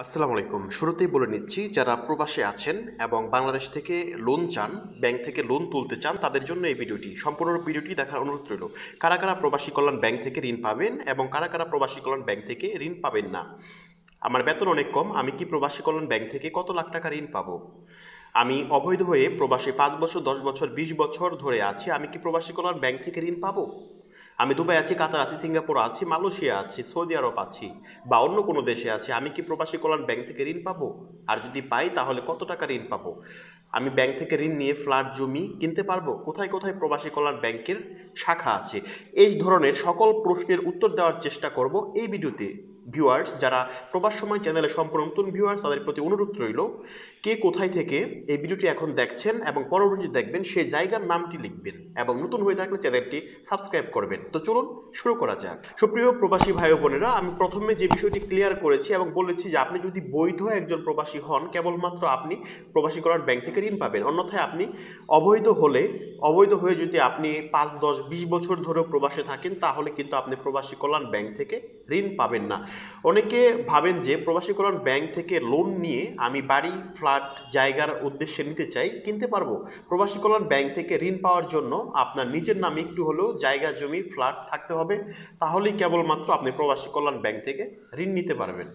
আসসালামু আলাইকুম শুরুতেই বলে নিচ্ছি যারা প্রবাসে আছেন এবং বাংলাদেশ থেকে লোন চান ব্যাংক থেকে লোন তুলতে চান তাদের জন্য এই ভিডিওটি সম্পূর্ণ ভিডিওটি দেখার অনুরোধ রইল কারা কারা প্রবাসী কল্যাণ ব্যাংক থেকে ঋণ পাবেন এবং কারা কারা প্রবাসী কল্যাণ ব্যাংক থেকে ঋণ পাবেন না আমার বেতন অনেক কম আমি কি প্রবাসী কল্যাণ ব্যাংক থেকে কত লাখ টাকা ঋণ পাবো আমি অবৈধ হয়ে প্রবাসী পাঁচ বছর দশ বছর বিশ বছর ধরে আছি আমি কি প্রবাসী কল্যাণ ব্যাংক থেকে ঋণ পাবো আমি দুবাই আছি কাতার আছি সিঙ্গাপুর আছি মালয়েশিয়া আছি সৌদি আরব আছি বা অন্য কোনো দেশে আছি আমি কি প্রবাসী কল্যাণ ব্যাংক থেকে ঋণ পাবো আর যদি পাই তাহলে কত টাকা ঋণ পাবো আমি ব্যাংক থেকে ঋণ নিয়ে ফ্ল্যাট জমি কিনতে পারবো কোথায় কোথায় প্রবাসী কল্যাণ ব্যাংকের শাখা আছে এই ধরনের সকল প্রশ্নের উত্তর দেওয়ার চেষ্টা করব এই ভিডিওতে ভিউয়ার্স যারা প্রবাস সময় চ্যানেলে সম্পূর্ণ নতুন ভিউয়ার্স তাদের প্রতি অনুরোধ রইল কে কোথায় থেকে এই ভিডিওটি এখন দেখছেন এবং পরবর্তী দেখবেন সেই জায়গার নামটি লিখবেন এবং নতুন হয়ে থাকলে চ্যানেলটি সাবস্ক্রাইব করবেন তো চলুন শুরু করা যাক সুপ্রিয় প্রবাসী ভাই বোনেরা আমি প্রথমে যে বিষয়টি ক্লিয়ার করেছি এবং বলেছি যে আপনি যদি বৈধ একজন প্রবাসী হন কেবলমাত্র আপনি প্রবাসী করার ব্যাংক থেকে ঋণ পাবেন অন্যথায় আপনি অবৈধ হলে অবৈধ হয়ে যদি আপনি পাঁচ দশ বিশ বছর ধরে প্রবাসে থাকেন তাহলে কিন্তু আপনি প্রবাসী কল্যাণ ব্যাংক থেকে ঋণ পাবেন না অনেকে ভাবেন যে প্রবাসী কল্যাণ ব্যাংক থেকে লোন নিয়ে আমি বাড়ি ফ্ল্যাট জায়গার উদ্দেশ্যে নিতে চাই কিনতে পারবো প্রবাসী কল্যাণ ব্যাংক থেকে ঋণ পাওয়ার জন্য আপনার নিজের নামে একটু হলেও জায়গা জমি ফ্ল্যাট থাকতে হবে তাহলেই কেবলমাত্র আপনি প্রবাসী কল্যাণ ব্যাংক থেকে ঋণ নিতে পারবেন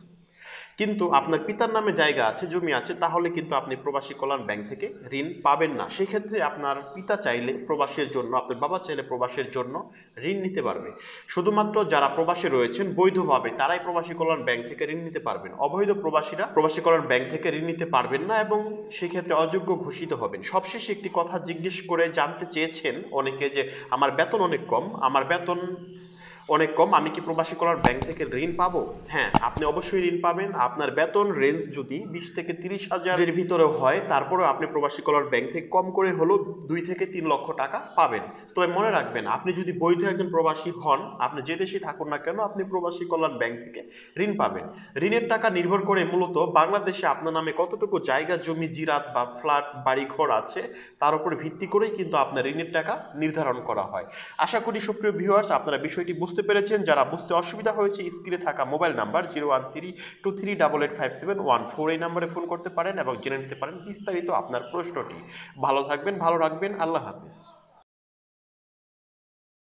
কিন্তু আপনার পিতার নামে জায়গা আছে জমি আছে তাহলে কিন্তু আপনি প্রবাসী কল্যাণ ব্যাংক থেকে ঋণ পাবেন না সেই ক্ষেত্রে আপনার পিতা চাইলে প্রবাসের জন্য আপনার বাবা চাইলে প্রবাসের জন্য ঋণ নিতে পারবে শুধুমাত্র যারা প্রবাসে রয়েছেন বৈধভাবে তারাই প্রবাসী কল্যাণ ব্যাংক থেকে ঋণ নিতে পারবেন অবৈধ প্রবাসীরা প্রবাসী কল্যাণ ব্যাংক থেকে ঋণ নিতে পারবেন না এবং সেক্ষেত্রে অযোগ্য ঘোষিত হবেন সবশেষে একটি কথা জিজ্ঞেস করে জানতে চেয়েছেন অনেকে যে আমার বেতন অনেক কম আমার বেতন অনেক কম আমি কি প্রবাসী কলার ব্যাংক থেকে ঋণ পাবো হ্যাঁ আপনি অবশ্যই ঋণ পাবেন আপনার বেতন রেঞ্জ যদি বিশ থেকে তিরিশ হাজারের ভিতরে হয় তারপরে আপনি প্রবাসী কলার ব্যাংক থেকে কম করে হলো দুই থেকে তিন লক্ষ টাকা পাবেন তবে মনে রাখবেন আপনি যদি বৈধ একজন প্রবাসী হন আপনি যে দেশে থাকুন না কেন আপনি প্রবাসী কল্যাণ ব্যাংক থেকে ঋণ পাবেন ঋণের টাকা নির্ভর করে মূলত বাংলাদেশে আপনার নামে কতটুকু জায়গা জমি জিরাত বা ফ্ল্যাট বাড়িঘর আছে তার উপর ভিত্তি করেই কিন্তু আপনার ঋণের টাকা নির্ধারণ করা হয় আশা করি সুপ্রিয় ভিউয়ার্স আপনারা বিষয়টি বুঝতে বুঝতে পেরেছেন যারা বুঝতে অসুবিধা হয়েছে স্ক্রিনে থাকা mobile number zero one three two three double eight five seven one four এই নাম্বারে ফোন করতে পারেন এবং জেনে নিতে পারেন বিস্তারিত আপনার প্রশ্নটি ভালো থাকবেন ভালো রাখবেন আল্লাহ হাফিজ